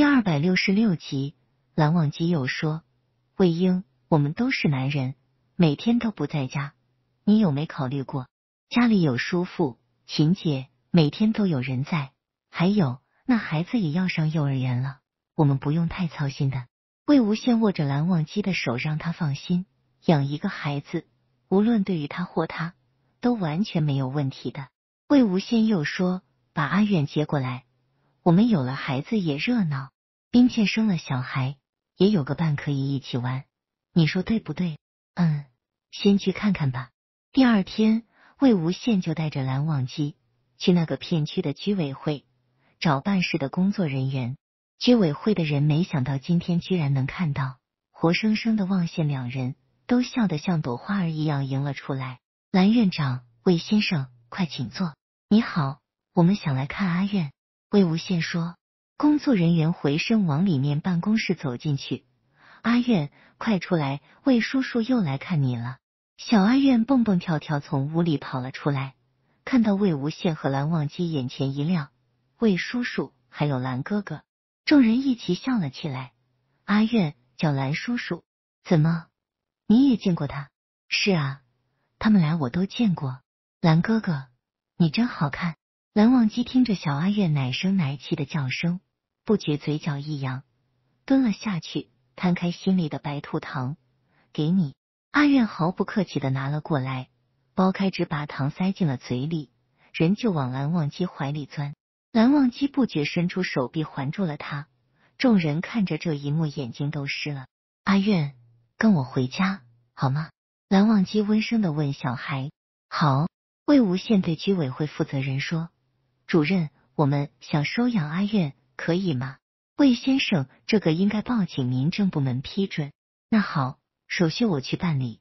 第二百六十六集，蓝忘机又说：“魏婴，我们都是男人，每天都不在家，你有没考虑过家里有叔父、秦姐，每天都有人在，还有那孩子也要上幼儿园了，我们不用太操心的。”魏无羡握着蓝忘机的手，让他放心，养一个孩子，无论对于他或他，都完全没有问题的。魏无羡又说：“把阿远接过来。”我们有了孩子也热闹，冰倩生了小孩，也有个伴可以一起玩，你说对不对？嗯，先去看看吧。第二天，魏无羡就带着蓝忘机去那个片区的居委会找办事的工作人员。居委会的人没想到今天居然能看到活生生的望羡，两人都笑得像朵花儿一样迎了出来。蓝院长，魏先生，快请坐。你好，我们想来看阿苑。魏无羡说：“工作人员回身往里面办公室走进去，阿苑，快出来，魏叔叔又来看你了。”小阿苑蹦蹦跳跳从屋里跑了出来，看到魏无羡和蓝忘机，眼前一亮：“魏叔叔，还有蓝哥哥！”众人一起笑了起来。阿苑叫蓝叔叔，怎么你也见过他？是啊，他们来我都见过。蓝哥哥，你真好看。蓝忘机听着小阿苑奶声奶气的叫声，不觉嘴角一扬，蹲了下去，摊开心里的白兔糖，给你。阿苑毫不客气的拿了过来，剥开纸，把糖塞进了嘴里，人就往蓝忘机怀里钻。蓝忘机不觉伸出手臂环住了他。众人看着这一幕，眼睛都湿了。阿苑，跟我回家好吗？蓝忘机温声的问小孩。好。魏无羡对居委会负责人说。主任，我们想收养阿苑，可以吗？魏先生，这个应该报请民政部门批准。那好，手续我去办理。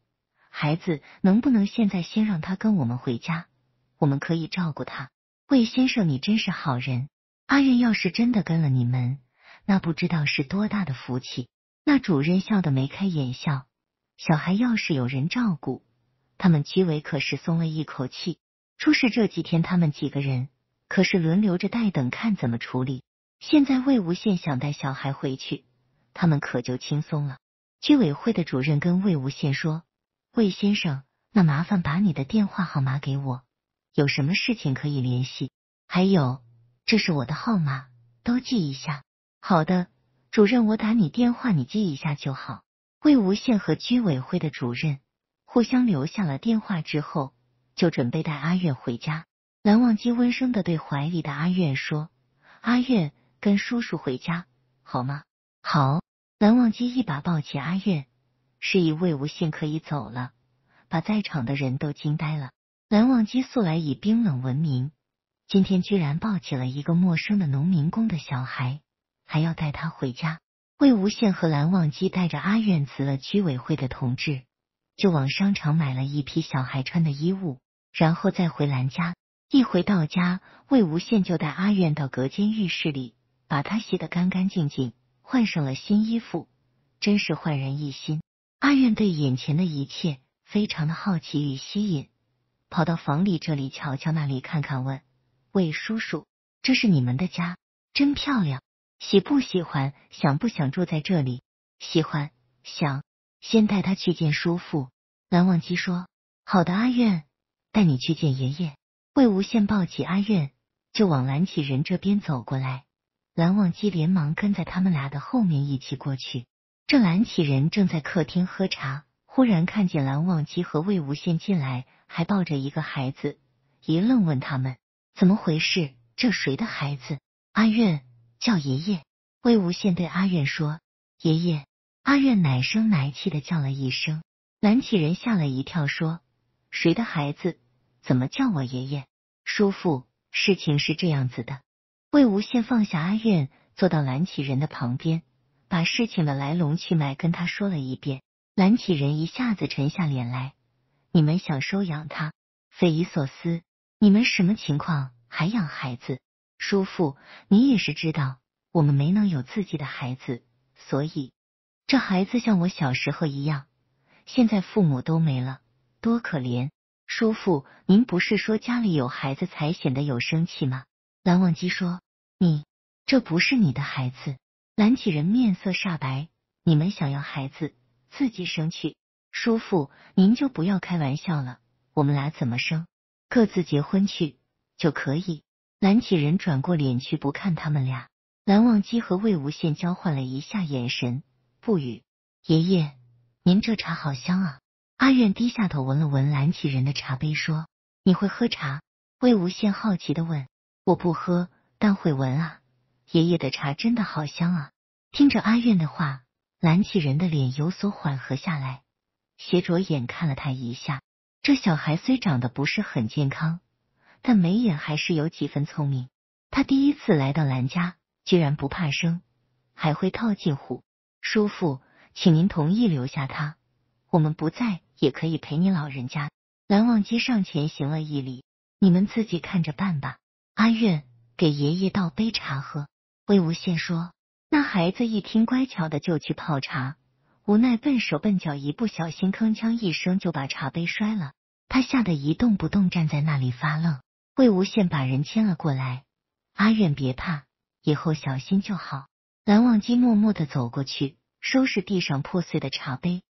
孩子，能不能现在先让他跟我们回家？我们可以照顾他。魏先生，你真是好人。阿苑要是真的跟了你们，那不知道是多大的福气。那主任笑得眉开眼笑。小孩要是有人照顾，他们几位可是松了一口气。出事这几天，他们几个人。可是轮流着待等看怎么处理。现在魏无羡想带小孩回去，他们可就轻松了。居委会的主任跟魏无羡说：“魏先生，那麻烦把你的电话号码给我，有什么事情可以联系。还有，这是我的号码，都记一下。”“好的，主任，我打你电话，你记一下就好。”魏无羡和居委会的主任互相留下了电话之后，就准备带阿月回家。蓝忘机温声的对怀里的阿月说：“阿月，跟叔叔回家好吗？”“好。”蓝忘机一把抱起阿月，示意魏无羡可以走了，把在场的人都惊呆了。蓝忘机素来以冰冷闻名，今天居然抱起了一个陌生的农民工的小孩，还要带他回家。魏无羡和蓝忘机带着阿苑辞了居委会的同志，就往商场买了一批小孩穿的衣物，然后再回蓝家。一回到家，魏无羡就带阿苑到隔间浴室里，把他洗得干干净净，换上了新衣服，真是焕然一新。阿苑对眼前的一切非常的好奇与吸引，跑到房里这里瞧瞧，那里看看，问魏叔叔：“这是你们的家，真漂亮，喜不喜欢？想不想住在这里？”“喜欢，想。”先带他去见叔父蓝忘机，说：“好的，阿苑，带你去见爷爷。”魏无羡抱起阿苑，就往蓝启仁这边走过来。蓝忘机连忙跟在他们俩的后面一起过去。这蓝启仁正在客厅喝茶，忽然看见蓝忘机和魏无羡进来，还抱着一个孩子，一愣，问他们怎么回事？这谁的孩子？阿苑叫爷爷。魏无羡对阿苑说：“爷爷。”阿苑奶声奶气的叫了一声。蓝启仁吓了一跳，说：“谁的孩子？怎么叫我爷爷？”叔父，事情是这样子的。魏无羡放下阿苑，坐到蓝启人的旁边，把事情的来龙去脉跟他说了一遍。蓝启人一下子沉下脸来：“你们想收养他？匪夷所思！你们什么情况？还养孩子？叔父，你也是知道，我们没能有自己的孩子，所以这孩子像我小时候一样，现在父母都没了，多可怜。”叔父，您不是说家里有孩子才显得有生气吗？蓝忘机说：“你这不是你的孩子。”蓝启人面色煞白。你们想要孩子，自己生去。叔父，您就不要开玩笑了。我们俩怎么生？各自结婚去就可以。蓝启人转过脸去，不看他们俩。蓝忘机和魏无羡交换了一下眼神，不语。爷爷，您这茶好香啊。阿苑低下头闻了闻蓝起人的茶杯，说：“你会喝茶？”魏无羡好奇的问：“我不喝，但会闻啊。爷爷的茶真的好香啊。”听着阿苑的话，蓝起人的脸有所缓和下来，斜着眼看了他一下。这小孩虽长得不是很健康，但眉眼还是有几分聪明。他第一次来到蓝家，居然不怕生，还会套近乎。叔父，请您同意留下他。我们不在也可以陪你老人家。蓝忘机上前行了一礼，你们自己看着办吧。阿月，给爷爷倒杯茶喝。魏无羡说。那孩子一听，乖巧的就去泡茶，无奈笨手笨脚，一不小心，铿锵一声就把茶杯摔了。他吓得一动不动站在那里发愣。魏无羡把人牵了过来，阿月别怕，以后小心就好。蓝忘机默默的走过去，收拾地上破碎的茶杯。